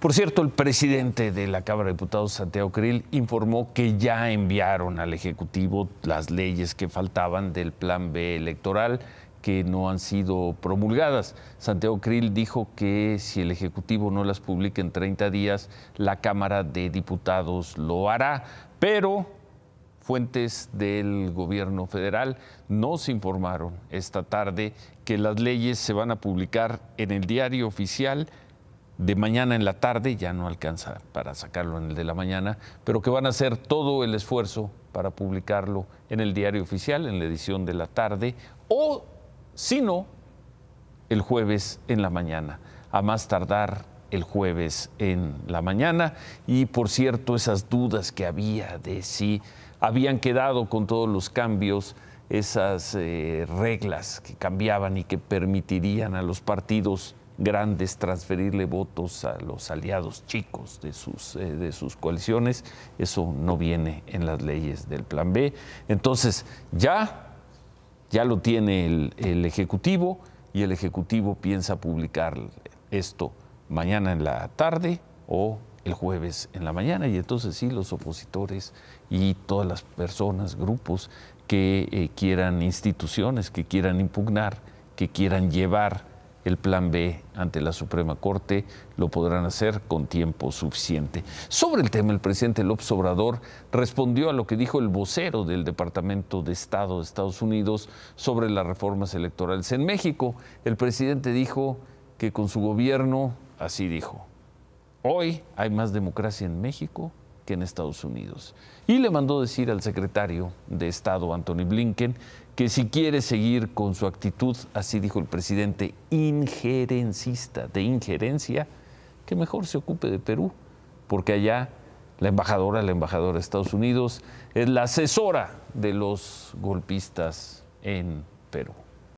Por cierto, el presidente de la Cámara de Diputados, Santiago Krill, informó que ya enviaron al Ejecutivo las leyes que faltaban del Plan B electoral que no han sido promulgadas. Santiago Krill dijo que si el Ejecutivo no las publica en 30 días, la Cámara de Diputados lo hará, pero fuentes del gobierno federal nos informaron esta tarde que las leyes se van a publicar en el diario oficial de mañana en la tarde, ya no alcanza para sacarlo en el de la mañana, pero que van a hacer todo el esfuerzo para publicarlo en el diario oficial, en la edición de la tarde, o si no, el jueves en la mañana, a más tardar el jueves en la mañana. Y por cierto, esas dudas que había de si habían quedado con todos los cambios, esas eh, reglas que cambiaban y que permitirían a los partidos grandes transferirle votos a los aliados chicos de sus, eh, de sus coaliciones. Eso no viene en las leyes del Plan B. Entonces, ya, ya lo tiene el, Ejecutivo y el Ejecutivo piensa publicar esto mañana en la tarde o el jueves en la mañana y entonces sí los opositores y todas las personas, grupos que eh, quieran instituciones, que quieran impugnar, que quieran llevar el plan B ante la Suprema Corte, lo podrán hacer con tiempo suficiente. Sobre el tema, el presidente López Obrador respondió a lo que dijo el vocero del Departamento de Estado de Estados Unidos sobre las reformas electorales en México. El presidente dijo que con su gobierno, así dijo, hoy hay más democracia en México en Estados Unidos. Y le mandó decir al secretario de Estado, Anthony Blinken, que si quiere seguir con su actitud, así dijo el presidente, injerencista, de injerencia, que mejor se ocupe de Perú, porque allá la embajadora, la embajadora de Estados Unidos, es la asesora de los golpistas en Perú.